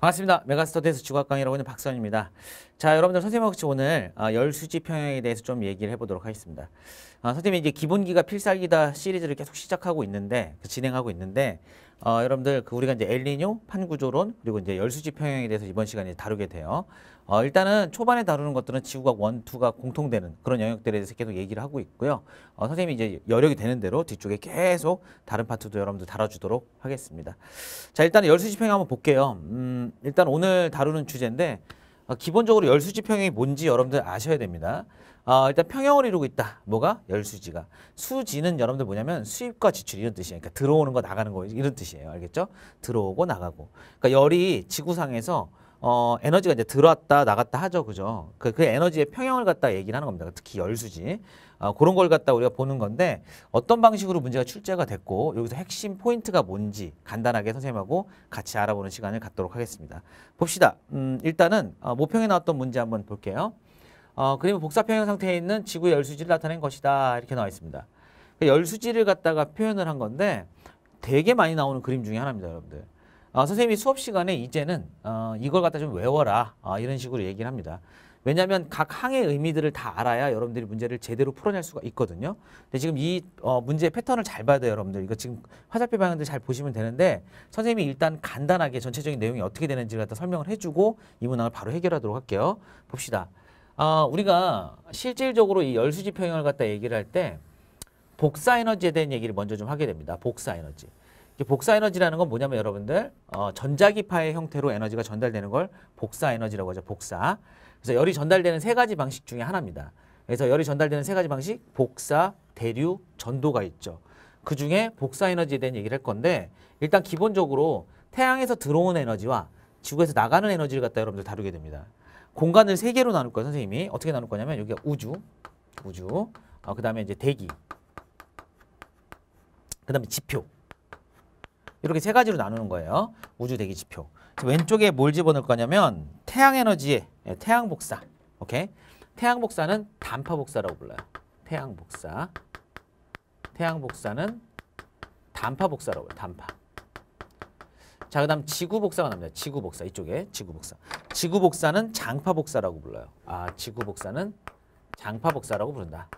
반갑습니다. 메가스터디에서 주각 강의라고 있는 박선입니다. 자, 여러분들 선생님하고 같이 오늘 아, 열수지 평형에 대해서 좀 얘기를 해보도록 하겠습니다. 아, 선생님이 이제 기본기가 필살기다 시리즈를 계속 시작하고 있는데 그 진행하고 있는데 어, 여러분들 그 우리가 이제 엘니뇨, 판구조론 그리고 이제 열수지 평형에 대해서 이번 시간에 다루게 돼요. 어, 일단은 초반에 다루는 것들은 지구각 원투가 공통되는 그런 영역들에 대해서 계속 얘기를 하고 있고요. 어, 선생님이 이제 여력이 되는 대로 뒤쪽에 계속 다른 파트도 여러분들 달아주도록 하겠습니다. 자 일단 열수지 평형 한번 볼게요. 음, 일단 오늘 다루는 주제인데 아, 기본적으로 열수지 평형이 뭔지 여러분들 아셔야 됩니다. 어, 일단 평형을 이루고 있다. 뭐가? 열수지가. 수지는 여러분들 뭐냐면 수입과 지출 이런 뜻이에요. 그러니까 들어오는 거 나가는 거 이런 뜻이에요. 알겠죠? 들어오고 나가고. 그러니까 열이 지구상에서 어, 에너지가 이제 들어왔다 나갔다 하죠. 그죠? 그, 그 에너지의 평형을 갖다 얘기를 하는 겁니다. 특히 열수지. 어, 그런 걸 갖다 우리가 보는 건데 어떤 방식으로 문제가 출제가 됐고 여기서 핵심 포인트가 뭔지 간단하게 선생님하고 같이 알아보는 시간을 갖도록 하겠습니다. 봅시다. 음, 일단은 어, 모평에 나왔던 문제 한번 볼게요. 어, 그림은 복사평형 상태에 있는 지구의 열수지를 나타낸 것이다. 이렇게 나와 있습니다. 그 열수지를 갖다가 표현을 한 건데 되게 많이 나오는 그림 중에 하나입니다. 여러분들. 어, 선생님이 수업 시간에 이제는 어, 이걸 갖다 좀 외워라 어, 이런 식으로 얘기를 합니다. 왜냐하면 각 항의 의미들을 다 알아야 여러분들이 문제를 제대로 풀어낼 수가 있거든요. 근데 지금 이 어, 문제의 패턴을 잘 봐야 돼요, 여러분들. 이거 지금 화살표 방향들 잘 보시면 되는데 선생님이 일단 간단하게 전체적인 내용이 어떻게 되는지를 갖다 설명을 해주고 이 문항을 바로 해결하도록 할게요. 봅시다. 아, 우리가 실질적으로 이 열수지 평형을 갖다 얘기를 할 때 복사 에너지에 대한 얘기를 먼저 좀 하게 됩니다. 복사 에너지. 복사 에너지라는 건 뭐냐면 여러분들 어, 전자기파의 형태로 에너지가 전달되는 걸 복사 에너지라고 하죠. 복사. 그래서 열이 전달되는 세 가지 방식 중에 하나입니다. 그래서 열이 전달되는 세 가지 방식 복사, 대류, 전도가 있죠. 그중에 복사 에너지에 대한 얘기를 할 건데 일단 기본적으로 태양에서 들어온 에너지와 지구에서 나가는 에너지를 갖다 여러분들 다루게 됩니다. 공간을 세 개로 나눌 거예요, 선생님이. 어떻게 나눌 거냐면 여기가 우주, 우주, 어, 그 다음에 이제 대기, 그 다음에 지표, 이렇게 세 가지로 나누는 거예요. 우주 대기 지표. 왼쪽에 뭘 집어넣을 거냐면 태양 에너지, 예, 태양 복사. 오케이? 태양 복사는 단파 복사라고 불러요. 태양 복사. 태양 복사는 단파 복사라고 해요. 단파. 자, 그다음 지구 복사가 납니다. 지구 복사. 이쪽에 지구 복사. 지구 복사는 장파 복사라고 불러요. 아, 지구 복사는 장파 복사라고 부른다.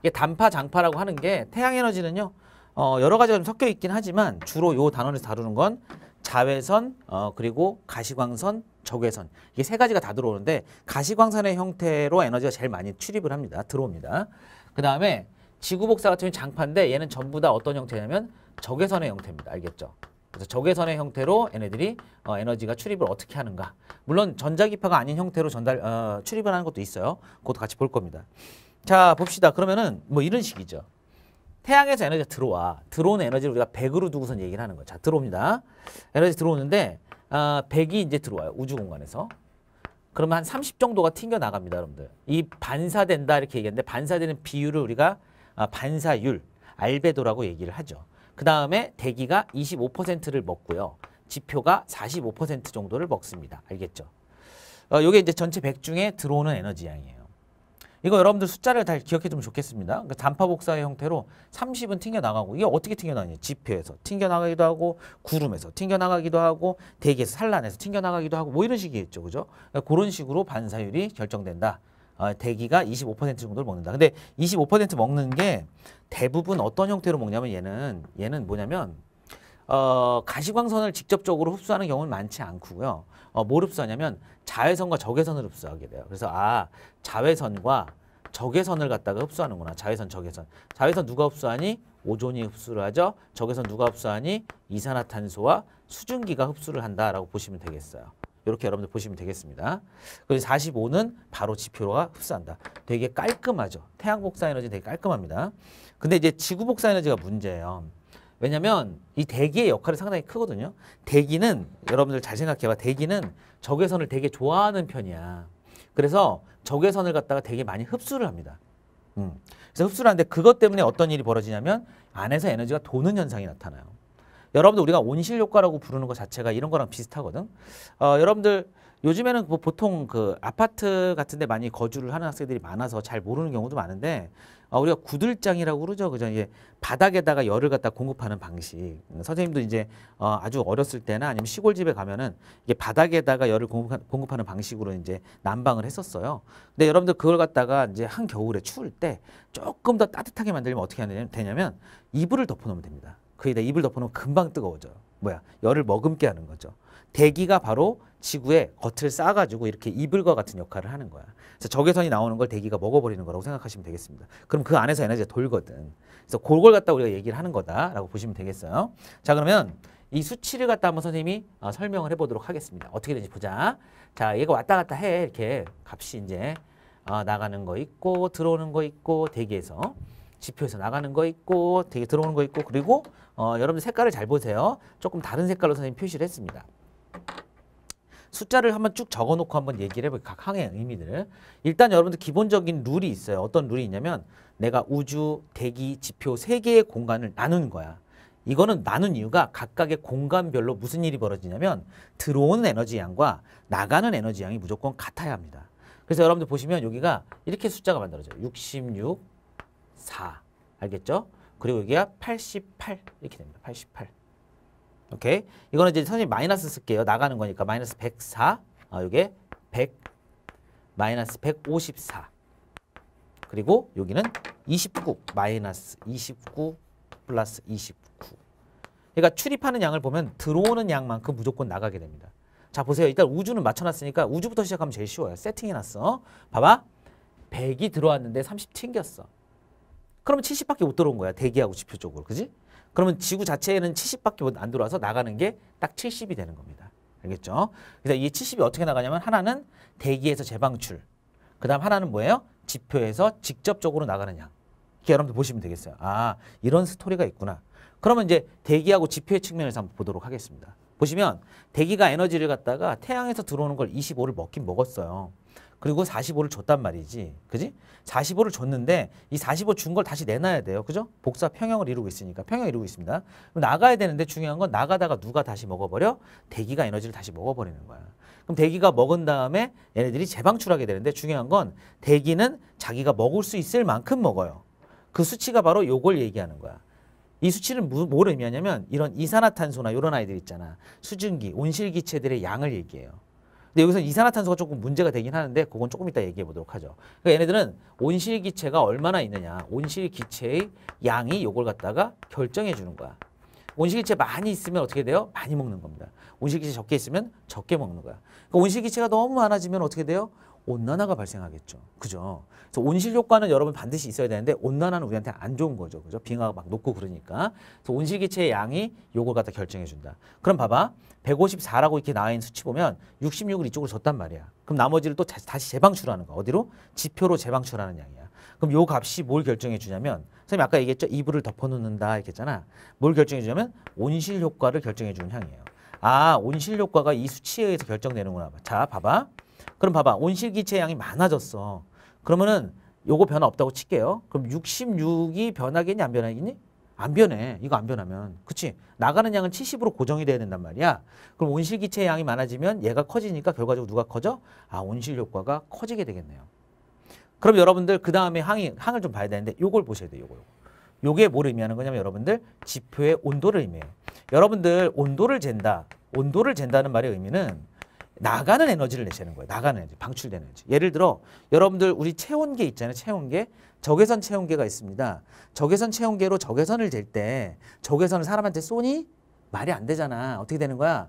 이게 단파, 장파라고 하는 게 태양 에너지는요. 어, 여러 가지가 좀 섞여 있긴 하지만 주로 요 단원에서 다루는 건 자외선 어, 그리고 가시광선 적외선 이게 세 가지가 다 들어오는데 가시광선의 형태로 에너지가 제일 많이 출입을 합니다 들어옵니다 그 다음에 지구 복사 같은 경우 장판인데 얘는 전부 다 어떤 형태냐면 적외선의 형태입니다 알겠죠 그래서 적외선의 형태로 얘네들이 어, 에너지가 출입을 어떻게 하는가 물론 전자기파가 아닌 형태로 전달 어, 출입을 하는 것도 있어요 그것도 같이 볼 겁니다 자 봅시다 그러면은 뭐 이런 식이죠 태양에서 에너지가 들어와. 들어오는 에너지를 우리가 100으로 두고선 얘기를 하는 거예요. 자, 들어옵니다. 에너지 들어오는데 어, 아, 100이 이제 들어와요. 우주 공간에서. 그러면 한 30 정도가 튕겨 나갑니다, 여러분들. 이 반사된다 이렇게 얘기하는데 반사되는 비율을 우리가 아, 반사율, 알베도라고 얘기를 하죠. 그 다음에 대기가 25%를 먹고요. 지표가 45% 정도를 먹습니다. 알겠죠? 어, 이게 이제 전체 100 중에 들어오는 에너지 양이에요. 이거 여러분들 숫자를 잘 기억해 두면 좋겠습니다. 그러니까 단파 복사의 형태로 30은 튕겨나가고 이게 어떻게 튕겨나냐 지표에서 튕겨나가기도 하고 구름에서 튕겨나가기도 하고 대기에서 산란해서 튕겨나가기도 하고 뭐 이런 식이겠죠. 그죠? 그러니까 그런 식으로 반사율이 결정된다. 어, 대기가 25% 정도를 먹는다. 근데 25% 먹는 게 대부분 어떤 형태로 먹냐면 얘는 얘는 뭐냐면 어, 가시광선을 직접적으로 흡수하는 경우는 많지 않고요. 어, 뭘 흡수하냐면 자외선과 적외선을 흡수하게 돼요. 그래서 아 자외선과 적외선을 갖다가 흡수하는구나. 자외선, 적외선. 자외선 누가 흡수하니? 오존이 흡수를 하죠. 적외선 누가 흡수하니? 이산화탄소와 수증기가 흡수를 한다라고 보시면 되겠어요. 이렇게 여러분들 보시면 되겠습니다. 그래서 45는 바로 지표로가 흡수한다. 되게 깔끔하죠. 태양 복사 에너지 되게 깔끔합니다. 근데 이제 지구 복사 에너지가 문제예요. 왜냐면 이 대기의 역할이 상당히 크거든요. 대기는 여러분들 잘 생각해봐. 대기는 적외선을 되게 좋아하는 편이야. 그래서 적외선을 갖다가 되게 많이 흡수를 합니다. 음. 그래서 흡수를 하는데 그것 때문에 어떤 일이 벌어지냐면 안에서 에너지가 도는 현상이 나타나요. 여러분들 우리가 온실 효과라고 부르는 것 자체가 이런 거랑 비슷하거든. 어, 여러분들 요즘에는 뭐 보통 그 아파트 같은 데 많이 거주를 하는 학생들이 많아서 잘 모르는 경우도 많은데 어, 우리가 구들장이라고 그러죠. 그죠? 이제 바닥에다가 열을 갖다 공급하는 방식. 음, 선생님도 이제 어, 아주 어렸을 때나 아니면 시골집에 가면은 이게 바닥에다가 열을 공급하, 는 방식으로 이제 난방을 했었어요. 근데 여러분들 그걸 갖다가 이제 한겨울에 추울 때 조금 더 따뜻하게 만들면 어떻게 되냐면 이불을 덮어 놓으면 됩니다. 그에다 이불 덮어 놓으면 금방 뜨거워져요. 뭐야? 열을 머금게 하는 거죠. 대기가 바로 지구의 겉을 싸가지고 이렇게 이불과 같은 역할을 하는 거야. 그래서 적외선이 나오는 걸 대기가 먹어버리는 거라고 생각하시면 되겠습니다. 그럼 그 안에서 에너지가 돌거든. 그래서 그걸 갖다 우리가 얘기를 하는 거다라고 보시면 되겠어요. 자 그러면 이 수치를 갖다 한번 선생님이 어, 설명을 해보도록 하겠습니다. 어떻게 되는지 보자. 자 얘가 왔다 갔다 해 이렇게 값이 이제 어, 나가는 거 있고 들어오는 거 있고 대기에서 지표에서 나가는 거 있고 대기 들어오는 거 있고 그리고 어, 여러분 색깔을 잘 보세요. 조금 다른 색깔로 선생님 표시를 했습니다. 숫자를 한번 쭉 적어놓고 한번 얘기를 해볼게요. 각 항의 의미들을. 일단 여러분들 기본적인 룰이 있어요. 어떤 룰이 있냐면 내가 우주, 대기, 지표 세 개의 공간을 나눈 거야. 이거는 나눈 이유가 각각의 공간별로 무슨 일이 벌어지냐면 들어오는 에너지 양과 나가는 에너지 양이 무조건 같아야 합니다. 그래서 여러분들 보시면 여기가 이렇게 숫자가 만들어져요. 66, 4. 알겠죠? 그리고 여기가 88 이렇게 됩니다. 88. 오케이. 이거는 이제 선생님 마이너스 쓸게요. 나가는 거니까 마이너스 104. 아, 어, 요게 100 마이너스 154. 그리고 여기는 29 마이너스 29 플러스 29. 그러니까 출입하는 양을 보면 들어오는 양만큼 무조건 나가게 됩니다. 자 보세요. 일단 우주는 맞춰놨으니까 우주부터 시작하면 제일 쉬워요. 세팅해놨어. 봐봐. 100이 들어왔는데 30 튕겼어. 그러면 70밖에 못 들어온 거야. 대기하고 지표 쪽으로. 그지? 그러면 지구 자체에는 70밖에 안 들어와서 나가는 게 딱 70이 되는 겁니다. 알겠죠? 그래서 이 70이 어떻게 나가냐면 하나는 대기에서 재방출, 그 다음 하나는 뭐예요? 지표에서 직접적으로 나가는 양. 이렇게 여러분들 보시면 되겠어요. 아, 이런 스토리가 있구나. 그러면 이제 대기하고 지표의 측면에서 한번 보도록 하겠습니다. 보시면 대기가 에너지를 갖다가 태양에서 들어오는 걸 25를 먹긴 먹었어요. 그리고 45를 줬단 말이지. 그지? 45를 줬는데 이 45 준 걸 다시 내놔야 돼요. 그죠? 복사 평형을 이루고 있으니까. 평형 을 이루고 있습니다. 나가야 되는데 중요한 건 나가다가 누가 다시 먹어버려? 대기가 에너지를 다시 먹어버리는 거야. 그럼 대기가 먹은 다음에 얘네들이 재방출하게 되는데 중요한 건 대기는 자기가 먹을 수 있을 만큼 먹어요. 그 수치가 바로 요걸 얘기하는 거야. 이 수치는 뭘 의미하냐면 이런 이산화탄소나 이런 아이들 있잖아. 수증기, 온실기체들의 양을 얘기해요. 근데 여기서 이산화탄소가 조금 문제가 되긴 하는데 그건 조금 이따 얘기해 보도록 하죠. 그러니까 얘네들은 온실 기체가 얼마나 있느냐, 온실 기체의 양이 요걸 갖다가 결정해 주는 거야. 온실기체 많이 있으면 어떻게 돼요? 많이 먹는 겁니다. 온실기체 적게 있으면 적게 먹는 거야. 그 온실기체가 너무 많아지면 어떻게 돼요? 온난화가 발생하겠죠. 그죠? 그래서 온실 효과는 여러분 반드시 있어야 되는데 온난화는 우리한테 안 좋은 거죠. 그죠? 빙하가 막 녹고 그러니까. 그래서 온실 기체의 양이 요걸 갖다 결정해 준다. 그럼 봐봐. 154라고 이렇게 나와 있는 수치 보면 66을 이쪽으로 줬단 말이야. 그럼 나머지를 또 다시 재방출하는 거. 어디로? 지표로 재방출하는 양이야. 그럼 요 값이 뭘 결정해 주냐면 선생님 아까 얘기했죠. 이불을 덮어 놓는다 이렇게했잖아뭘 결정해 주냐면 온실 효과를 결정해 주는 향이에요. 아, 온실 효과가 이 수치에 의해서 결정되는구나. 자, 봐봐. 그럼 봐봐. 온실기체 양이 많아졌어. 그러면은 요거 변화 없다고 칠게요. 그럼 66이 변하겠니 안 변하겠니? 안 변해. 이거 안 변하면. 그치? 나가는 양은 70으로 고정이 돼야 된단 말이야. 그럼 온실기체 양이 많아지면 얘가 커지니까 결과적으로 누가 커져? 아 온실효과가 커지게 되겠네요. 그럼 여러분들 그 다음에 항이, 항을 좀 봐야 되는데 요걸 보셔야 돼요. 요거, 요거. 요게 뭘 의미하는 거냐면 여러분들 지표의 온도를 의미해요. 여러분들 온도를 잰다. 온도를 잰다는 말의 의미는 나가는 에너지를 내시는 거예요. 나가는 에너지, 방출되는 에너지. 예를 들어 여러분들 우리 체온계 있잖아요. 체온계. 적외선 체온계가 있습니다. 적외선 체온계로 적외선을 잴때 적외선을 사람한테 쏘니 말이 안 되잖아. 어떻게 되는 거야?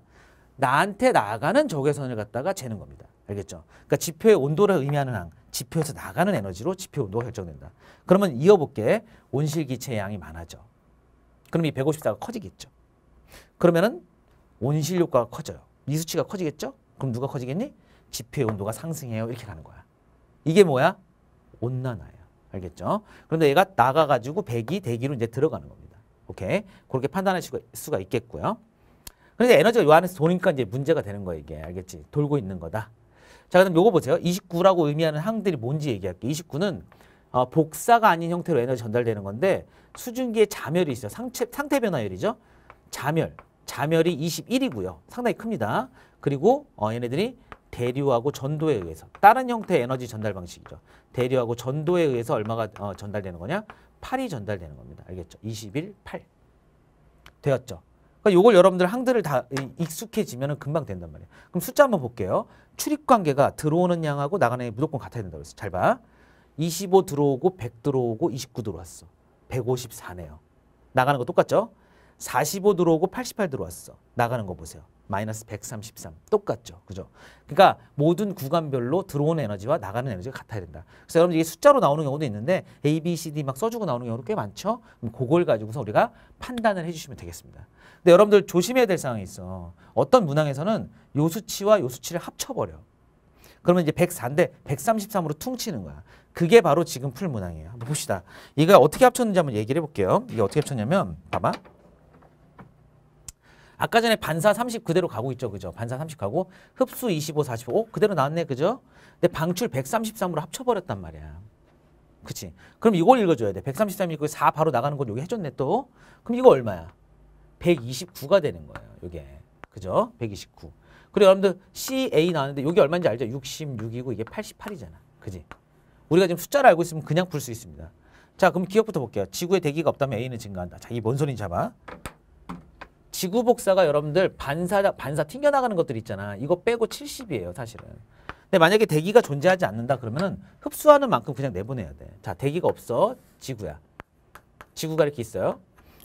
나한테 나가는 적외선을 갖다가 재는 겁니다. 알겠죠? 그러니까 지표의 온도를 의미하는 항, 지표에서 나가는 에너지로 지표 온도가 결정된다. 그러면 이어볼게 온실기체의 양이 많아져. 그럼 이 154가 커지겠죠. 그러면은 온실효과가 커져요. 이 수치가 커지겠죠? 그럼 누가 커지겠니? 지표의 온도가 상승해요. 이렇게 가는 거야. 이게 뭐야? 온난화야. 알겠죠? 그런데 얘가 나가가지고 배기, 대기로 이제 들어가는 겁니다. 오케이? 그렇게 판단할 수가 있겠고요. 그런데 에너지가 요 안에서 도니까 이제 문제가 되는 거야, 이게. 알겠지? 돌고 있는 거다. 자, 그럼 요거 보세요. 29라고 의미하는 항들이 뭔지 얘기할게요. 29는 어, 복사가 아닌 형태로 에너지 전달되는 건데 수증기의 자멸이 있어요. 상체, 상태 변화열이죠. 자멸. 자멸이 21이고요. 상당히 큽니다. 그리고 어, 얘네들이 대류하고 전도에 의해서 다른 형태의 에너지 전달 방식이죠. 대류하고 전도에 의해서 얼마가 어, 전달되는 거냐? 8이 전달되는 겁니다. 알겠죠? 21, 8 되었죠. 그러니까 이걸 여러분들 항들을 다 익숙해지면 금방 된단 말이에요. 그럼 숫자 한번 볼게요. 출입 관계가 들어오는 양하고 나가는 양이 무조건 같아야 된다고 했어요. 잘 봐. 25 들어오고 100 들어오고 29 들어왔어. 154네요. 나가는 거 똑같죠? 45 들어오고 88 들어왔어. 나가는 거 보세요. 마이너스 133. 똑같죠. 그죠? 그러니까 모든 구간별로 들어오는 에너지와 나가는 에너지가 같아야 된다. 그래서 여러분 이게 숫자로 나오는 경우도 있는데 A, B, C, D 막 써주고 나오는 경우도 꽤 많죠. 그럼 걸 가지고서 우리가 판단을 해주시면 되겠습니다. 근데 여러분들 조심해야 될 상황이 있어. 어떤 문항에서는 요 수치와 요 수치를 합쳐버려. 그러면 이제 104인데 133으로 퉁치는 거야. 그게 바로 지금 풀 문항이에요. 한번 봅시다. 이거 어떻게 합쳤는지 한번 얘기를 해볼게요. 이게 어떻게 합쳤냐면 봐봐. 아까 전에 반사 30 그대로 가고 있죠. 그죠? 반사 30 가고 흡수 25, 45. 어? 그대로 나왔네. 그죠? 근데 방출 133으로 합쳐버렸단 말이야. 그치? 그럼 이걸 읽어줘야 돼. 133 읽고 4 바로 나가는 건 여기 해줬네 또. 그럼 이거 얼마야? 129가 되는 거예요. 이게. 그죠? 129. 그리고 여러분들 CA 나왔는데 이게 얼마인지 알죠? 66이고 이게 88이잖아. 그지? 우리가 지금 숫자를 알고 있으면 그냥 풀 수 있습니다. 자, 그럼 기억부터 볼게요. 지구의 대기가 없다면 A는 증가한다. 자, 이 뭔 소리인지 잡아. 지구 복사가 여러분들 반사 반사 튕겨나가는 것들 있잖아. 이거 빼고 70이에요, 사실은. 근데 만약에 대기가 존재하지 않는다 그러면은 흡수하는 만큼 그냥 내보내야 돼. 자, 대기가 없어. 지구야. 지구가 이렇게 있어요.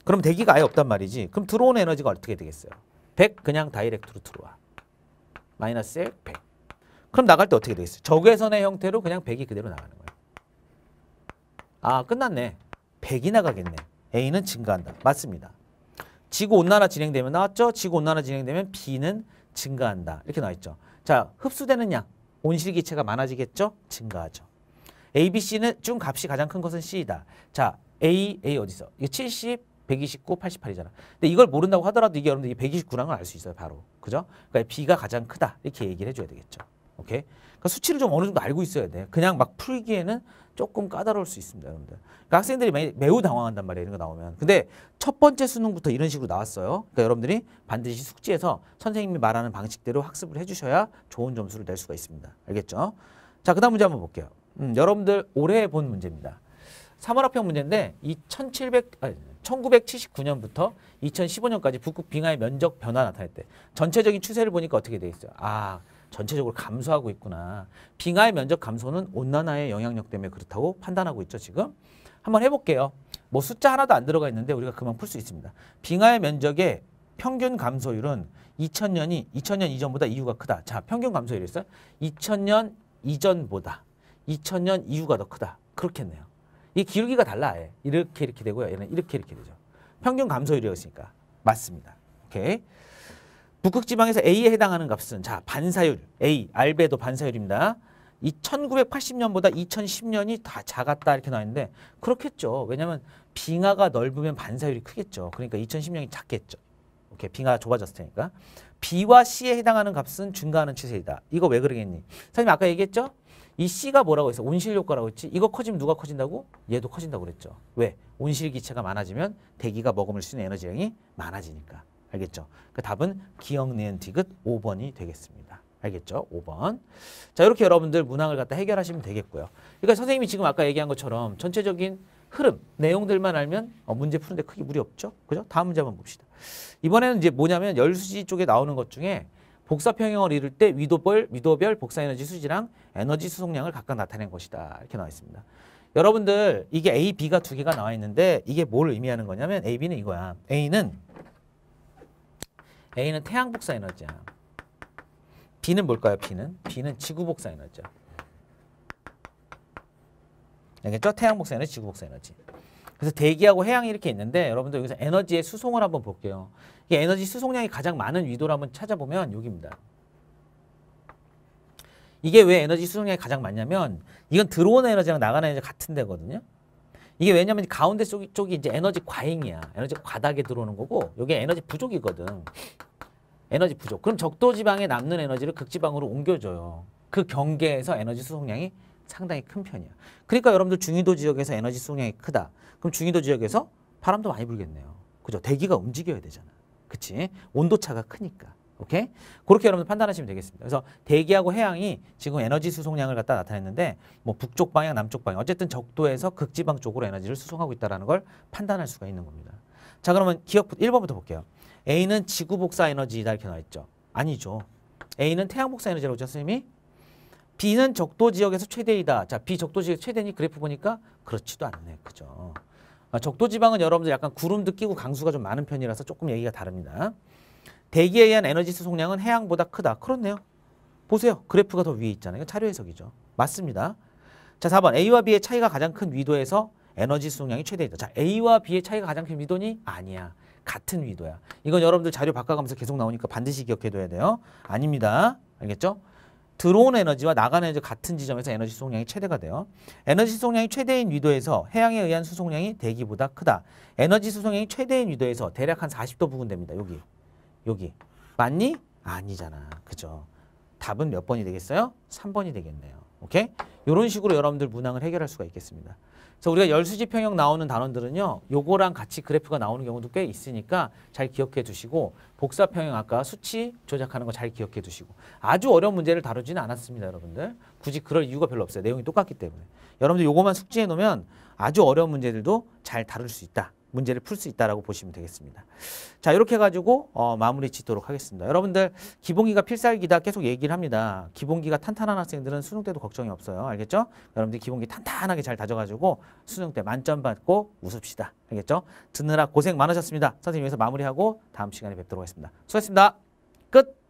그럼 대기가 아예 없단 말이지. 그럼 들어온 에너지가 어떻게 되겠어요? 100 그냥 다이렉트로 들어와. 마이너스 1, 100. 그럼 나갈 때 어떻게 되겠어요? 적외선의 형태로 그냥 100이 그대로 나가는 거예요. 아, 끝났네. 100이 나가겠네. A는 증가한다. 맞습니다. 지구온난화 진행되면 나왔죠? 지구온난화 진행되면 비는 증가한다. 이렇게 나와있죠. 자, 흡수되는 양, 온실기체가 많아지겠죠? 증가하죠. A, B, C는 중 값이 가장 큰 것은 C이다. 자, A, A 어디서? 이게 70, 129, 88이잖아. 근데 이걸 모른다고 하더라도 이게 여러분들 이 129라는 알수 있어요, 바로. 그죠? 그러니까 B가 가장 크다. 이렇게 얘기를 해줘야 되겠죠. 오케이? 그러니까 수치를 좀 어느 정도 알고 있어야 돼. 그냥 막 풀기에는 조금 까다로울 수 있습니다, 여러분들. 그러니까 학생들이 매, 매우 당황한단 말이에요, 이런 거 나오면. 근데 첫 번째 수능부터 이런 식으로 나왔어요. 그러니까 여러분들이 반드시 숙지해서 선생님이 말하는 방식대로 학습을 해주셔야 좋은 점수를 낼 수가 있습니다. 알겠죠? 자, 그 다음 문제 한번 볼게요. 음, 여러분들 올해 본 문제입니다. 3월학평 문제인데 2700, 아니, 1979년부터 2015년까지 북극 빙하의 면적 변화 나타냈때 전체적인 추세를 보니까 어떻게 돼 있어요? 아, 전체적으로 감소하고 있구나. 빙하의 면적 감소는 온난화의 영향력 때문에 그렇다고 판단하고 있죠, 지금. 한번 해볼게요. 뭐 숫자 하나도 안 들어가 있는데 우리가 그만 풀 수 있습니다. 빙하의 면적의 평균 감소율은 2000년이 2000년 이전보다 이유가 크다. 자, 평균 감소율이었어요. 2000년 이전보다 2000년 이후가 더 크다. 그렇겠네요. 이 기울기가 달라. 예 이렇게 이렇게 되고요. 얘는 이렇게 이렇게 되죠. 평균 감소율이었으니까. 맞습니다. 오케이. 북극지방에서 A에 해당하는 값은 자 반사율 A 알베도 반사율입니다. 이 1980년보다 2010년이 다 작았다 이렇게 나와 는데 그렇겠죠. 왜냐하면 빙하가 넓으면 반사율이 크겠죠. 그러니까 2010년이 작겠죠. 오케이 빙하가 좁아졌을 테니까 B와 C에 해당하는 값은 증가하는 추세이다. 이거 왜 그러겠니? 선생님 아까 얘기했죠? 이 C가 뭐라고 했어? 온실효과라고 했지? 이거 커지면 누가 커진다고? 얘도 커진다고 그랬죠. 왜? 온실기체가 많아지면 대기가 머금을 수 있는 에너지량이 많아지니까. 알겠죠? 그 답은 기억 내은 디귿 5번이 되겠습니다. 알겠죠? 5번. 자, 이렇게 여러분들 문항을 갖다 해결하시면 되겠고요. 그러니까 선생님이 지금 아까 얘기한 것처럼 전체적인 흐름, 내용들만 알면 어, 문제 푸는데 크게 무리 없죠? 그죠? 다음 문제 한번 봅시다. 이번에는 이제 뭐냐면 열수지 쪽에 나오는 것 중에 복사평형을 이룰 때 위도별, 위도별 복사에너지 수지랑 에너지 수송량을 각각 나타낸 것이다. 이렇게 나와 있습니다. 여러분들 이게 A, B가 두 개가 나와 있는데 이게 뭘 의미하는 거냐면 A, B는 이거야. A는 A는 태양 복사 에너지야. B는 뭘까요? B는? B는 지구 복사 에너지야. 알겠죠? 태양 복사 에너지, 지구 복사 에너지. 그래서 대기하고 해양이 이렇게 있는데 여러분들 여기서 에너지의 수송을 한번 볼게요. 이게 에너지 수송량이 가장 많은 위도를 한번 찾아보면 여기입니다. 이게 왜 에너지 수송량이 가장 많냐면 이건 들어오는 에너지랑 나가는 에너지 같은 데거든요. 이게 왜냐면 가운데 쪽이, 쪽이 이제 에너지 과잉이야. 에너지 과다하게 들어오는 거고 이게 에너지 부족이거든. 에너지 부족. 그럼 적도 지방에 남는 에너지를 극지방으로 옮겨줘요. 그 경계에서 에너지 수송량이 상당히 큰 편이야. 그러니까 여러분들 중위도 지역에서 에너지 수송량이 크다. 그럼 중위도 지역에서 바람도 많이 불겠네요. 그죠? 대기가 움직여야 되잖아. 그치? 온도차가 크니까. 오케이? 그렇게 여러분 판단하시면 되겠습니다. 그래서 대기하고 해양이 지금 에너지 수송량을 갖다 나타냈는데 뭐 북쪽 방향, 남쪽 방향 어쨌든 적도에서 극지방 쪽으로 에너지를 수송하고 있다는 걸 판단할 수가 있는 겁니다. 자 그러면 기업 1번부터 볼게요. A는 지구 복사 에너지다 이렇게 나와 있죠. 아니죠. A는 태양 복사 에너지라고 선생님이 B는 적도 지역에서 최대이다. 자, B 적도 지역 최대니 그래프 보니까 그렇지도 않네. 그죠? 아, 적도 지방은 여러분들 약간 구름도 끼고 강수가 좀 많은 편이라서 조금 얘기가 다릅니다. 대기에 의한 에너지 수송량은 해양보다 크다. 그렇네요. 보세요. 그래프가 더 위에 있잖아요. 차료 해석이죠. 맞습니다. 자, 4번 A와 B의 차이가 가장 큰 위도에서 에너지 수송량이 최대이다. 자, A와 B의 차이가 가장 큰 위도니? 아니야. 같은 위도야. 이건 여러분들 자료 바꿔가면서 계속 나오니까 반드시 기억해둬야 돼요. 아닙니다. 알겠죠? 들어온 에너지와 나간 에너지 같은 지점에서 에너지 수송량이 최대가 돼요. 에너지 수송량이 최대인 위도에서 해양에 의한 수송량이 대기보다 크다. 에너지 수송량이 최대인 위도에서 대략 한 40도 부근 됩니다. 여기. 여기. 맞니? 아니잖아. 그죠? 답은 몇 번이 되겠어요? 3번이 되겠네요. 오케이? 이런 식으로 여러분들 문항을 해결할 수가 있겠습니다. 그래서 우리가 열수지평형 나오는 단원들은요. 요거랑 같이 그래프가 나오는 경우도 꽤 있으니까 잘 기억해 두시고 복사평형 아까 수치 조작하는 거 잘 기억해 두시고 아주 어려운 문제를 다루지는 않았습니다. 여러분들. 굳이 그럴 이유가 별로 없어요. 내용이 똑같기 때문에. 여러분들 요거만 숙지해 놓으면 아주 어려운 문제들도 잘 다룰 수 있다. 문제를 풀 수 있다라고 보시면 되겠습니다. 자, 이렇게 해가지고 어, 마무리 짓도록 하겠습니다. 여러분들 기본기가 필살기다 계속 얘기를 합니다. 기본기가 탄탄한 학생들은 수능 때도 걱정이 없어요. 알겠죠? 여러분들 기본기 탄탄하게 잘 다져가지고 수능 때 만점 받고 웃읍시다. 알겠죠? 듣느라 고생 많으셨습니다. 선생님 여기서 마무리하고 다음 시간에 뵙도록 하겠습니다. 수고하셨습니다. 끝!